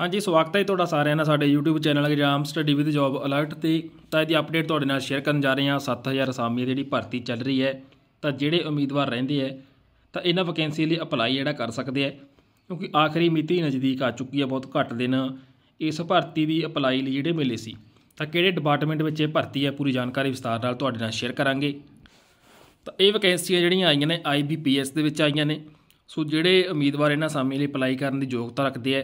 ਹਾਂਜੀ ਸਵਾਗਤ ਹੈ ਤੁਹਾਡਾ ਸਾਰਿਆਂ ਦਾ ਸਾਡੇ YouTube channel exam study with job alert ਤੇ ਤਾਂ ਇਹਦੀ ਅਪਡੇਟ ਤੁਹਾਡੇ ਨਾਲ ਸ਼ੇਅਰ ਕਰਨ ਜਾ ਰਹੇ ਹਾਂ 7000 ਅਸਾਮੀਆਂ ਜਿਹੜੀ ਭਰਤੀ ਚੱਲ ਰਹੀ ਹੈ ਤਾਂ ਜਿਹੜੇ ਉਮੀਦਵਾਰ ਰਹਿੰਦੇ ਐ ਤਾਂ ਇਹਨਾਂ ਵੈਕੈਂਸੀ ਲਈ ਅਪਲਾਈ ਜਿਹੜਾ ਕਰ ਸਕਦੇ ਐ ਕਿਉਂਕਿ ਆਖਰੀ ਮਿਤੀ ਨਜ਼ਦੀਕ ਆ ਚੁੱਕੀ ਹੈ ਬਹੁਤ ਘੱਟ ਦਿਨ ਇਸ ਭਰਤੀ ਦੀ ਅਪਲਾਈ ਲਈ ਜਿਹੜੇ ਮਿਲੇ ਸੀ ਤਾਂ ਕਿਹੜੇ ਡਿਪਾਰਟਮੈਂਟ ਵਿੱਚ ਇਹ ਭਰਤੀ ਹੈ ਪੂਰੀ ਜਾਣਕਾਰੀ ਵਿਸਤਾਰ ਨਾਲ ਤੁਹਾਡੇ ਨਾਲ ਸ਼ੇਅਰ ਕਰਾਂਗੇ ਤਾਂ ਇਹ ਵੈਕੈਂਸੀਆਂ ਜਿਹੜੀਆਂ ਆਈਆਂ ਨੇ IBPS ਦੇ ਵਿੱਚ ਆਈਆਂ ਨੇ ਸੋ ਜਿਹੜੇ ਉਮੀਦਵਾਰ ਇਹਨਾਂ ਸਾਮੀ ਲਈ ਅਪਲਾਈ ਕਰਨ ਦੀ ਯੋਗਤਾ ਰੱਖਦੇ ਐ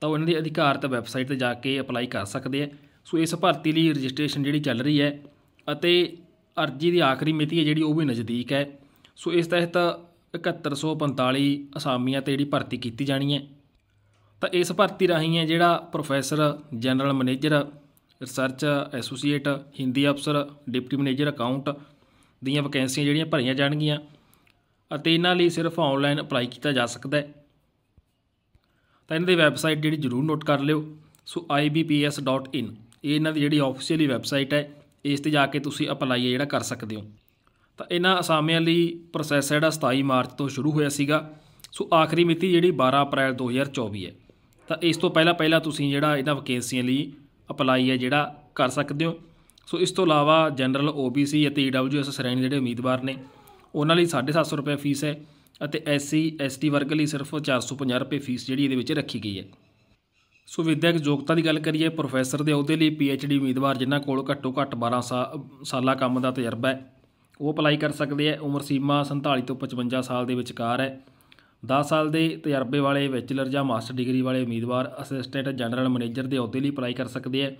ਤਾਂ ਉਹਨਾਂ ਦੀ ਅਧਿਕਾਰਤ ਵੈਬਸਾਈਟ ਤੇ ਜਾ ਕੇ ਅਪਲਾਈ ਕਰ ਸਕਦੇ ਆ ਸੋ ਇਸ ਭਰਤੀ ਲਈ ਰਜਿਸਟ੍ਰੇਸ਼ਨ ਜਿਹੜੀ ਚੱਲ ਰਹੀ ਹੈ ਅਤੇ ਅਰਜੀ ਦੀ ਆਖਰੀ ਮਿਤੀ ਹੈ ਜਿਹੜੀ ਉਹ ਵੀ ਨਜ਼ਦੀਕ ਹੈ ਸੋ ਇਸ ਤਹਿਤ 7145 ਅਸਾਮੀਆਂ ਤੇ ਜਿਹੜੀ ਭਰਤੀ ਕੀਤੀ ਜਾਣੀ ਹੈ ਤਾਂ ਇਸ ਭਰਤੀ ਰਾਹੀਂ ਹੈ ਜਿਹੜਾ professor general manager research associate Hindi ਅਫਸਰ ਡਿਪਟੀ ਮੈਨੇਜਰ ਅਕਾਊਂਟ ਦੀਆਂ ਵੈਕੈਂਸੀਆਂ ਜਿਹੜੀਆਂ ਭਰੀਆਂ ਜਾਣਗੀਆਂ ਅਤੇ ਇਹਨਾਂ ਲਈ ਸਿਰਫ ਆਨਲਾਈਨ ਅਪਲਾਈ ਕੀਤਾ ਜਾ ਸਕਦਾ ਹੈ ਤਾਂ ਇਹਨਾਂ ਦੀ ਵੈਬਸਾਈਟ ਜਿਹੜੀ ਜ਼ਰੂਰ ਨੋਟ ਕਰ ਲਿਓ ਸੋ ibps.in ਇਹ ਇਹਨਾਂ ਦੀ ਜਿਹੜੀ ਆਫੀਸ਼ੀਅਲੀ ਵੈਬਸਾਈਟ ਹੈ ਇਸ ਤੇ ਜਾ ਕੇ ਤੁਸੀਂ ਅਪਲਾਈ ਜਿਹੜਾ ਕਰ ਸਕਦੇ ਹੋ ਤਾਂ ਇਹਨਾਂ ਅਸਾਮੀਆਂ ਲਈ ਪ੍ਰੋਸੈਸ ਜਿਹੜਾ 27 ਮਾਰਚ ਤੋਂ ਸ਼ੁਰੂ ਹੋਇਆ ਸੀਗਾ ਸੋ ਆਖਰੀ ਮਿਤੀ ਜਿਹੜੀ 12 ਅਪ੍ਰੈਲ 2024 ਹੈ ਤਾਂ ਇਸ ਤੋਂ ਪਹਿਲਾਂ ਪਹਿਲਾਂ ਤੁਸੀਂ ਜਿਹੜਾ ਇਹਨਾਂ ਵਕੈਂਸੀਆਂ ਲਈ ਅਪਲਾਈ ਹੈ ਜਿਹੜਾ ਕਰ ਸਕਦੇ ਹੋ ਸੋ ਇਸ ਤੋਂ ਇਲਾਵਾ ਜਨਰਲ OBC ਅਤੇ EWS ਸ਼੍ਰੇਣੀ ਜਿਹੜੇ ਉਮੀਦਵਾਰ ਨੇ ਉਹਨਾਂ ਲਈ 750 ਰੁਪਏ ਫੀਸ ਹੈ ਅਤੇ ਐਸਸੀ ਐਸਟੀ ਵਰਗ ਲਈ ਸਿਰਫ 450 ਰੁਪਏ ਫੀਸ ਜਿਹੜੀ ਇਹਦੇ ਵਿੱਚ ਰੱਖੀ ਗਈ ਹੈ ਸੋ ਵਿਦਿਅਕ ਯੋਗਤਾ ਦੀ ਗੱਲ ਕਰੀਏ ਪ੍ਰੋਫੈਸਰ ਦੇ ਅਹੁਦੇ ਲਈ ਪੀਐਚਡੀ ਉਮੀਦਵਾਰ ਜਿਨ੍ਹਾਂ ਕੋਲ ਘੱਟੋ ਘੱਟ 12 ਸਾਲਾ ਕੰਮ ਦਾ ਤਜਰਬਾ ਹੈ ਉਹ ਅਪਲਾਈ ਕਰ ਸਕਦੇ ਆ ਉਮਰ ਸੀਮਾ 47 ਤੋਂ 55 ਸਾਲ ਦੇ ਵਿਚਕਾਰ ਹੈ 10 ਸਾਲ ਦੇ ਤਜਰਬੇ ਵਾਲੇ ਬੈਚਲਰ ਜਾਂ ਮਾਸਟਰ ਡਿਗਰੀ ਵਾਲੇ ਉਮੀਦਵਾਰ ਅਸਿਸਟੈਂਟ ਜਨਰਲ ਮੈਨੇਜਰ ਦੇ ਅਹੁਦੇ ਲਈ ਅਪਲਾਈ ਕਰ ਸਕਦੇ ਆ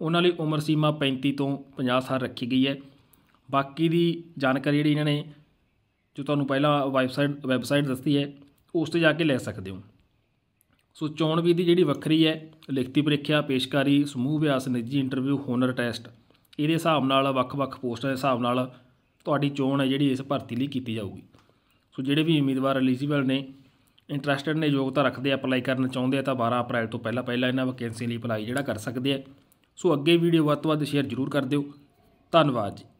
ਉਹਨਾਂ ਲਈ ਉਮਰ ਸੀਮਾ 35 ਤੋਂ 50 ਸਾਲ ਰੱਖੀ ਗਈ ਹੈ ਬਾਕੀ ਦੀ ਜਾਣਕਾਰੀ ਜਿਹੜੀ ਇਹਨਾਂ ਨੇ ਜੋ ਤੁਹਾਨੂੰ ਪਹਿਲਾਂ ਵੈਬਸਾਈਟ ਵੈਬਸਾਈਟ ਦਸਤੀ ਹੈ ਉਸ ਤੇ ਜਾ ਕੇ ਲੈ ਸਕਦੇ ਹੋ ਸੋ ਚੋਣ ਵਿਧੀ ਜਿਹੜੀ ਵੱਖਰੀ ਹੈ ਲਿਖਤੀ ਪ੍ਰੀਖਿਆ ਪੇਸ਼ਕਾਰੀ ਸਮੂਹ ਵਿਆਸ ਨਿੱਜੀ ਇੰਟਰਵਿਊ ਹੋਨਰ ਟੈਸਟ ਇਹਦੇ ਹਿਸਾਬ ਨਾਲ ਵੱਖ-ਵੱਖ ਪੋਸਟਾਂ ਦੇ ਹਿਸਾਬ ਨਾਲ ਤੁਹਾਡੀ ਚੋਣ ਹੈ ਜਿਹੜੀ ਇਸ ਭਰਤੀ ਲਈ ਕੀਤੀ ਜਾਊਗੀ ਸੋ ਜਿਹੜੇ ਵੀ ਉਮੀਦਵਾਰ ਐਲੀਜੀਬਲ ਨੇ ਇੰਟਰਸਟਿਡ ਨੇ ਯੋਗਤਾ ਰੱਖਦੇ ਆ ਅਪਲਾਈ ਕਰਨਾ ਚਾਹੁੰਦੇ ਆ ਤਾਂ 12 ਅਪ੍ਰੈਲ ਤੋਂ ਪਹਿਲਾਂ ਪਹਿਲਾਂ ਇਹਨਾਂ ਵੈਕੈਂਸੀ ਲਈ ਅਪਲਾਈ ਜਿਹੜਾ ਕਰ ਸਕਦੇ ਆ ਸੋ ਅੱਗੇ ਵੀਡੀਓ ਵੱਧ ਤੋਂ ਵੱਧ ਸ਼ੇਅਰ ਜ਼ਰੂਰ ਕਰ ਦਿਓ ਧੰਨਵਾਦ ਜੀ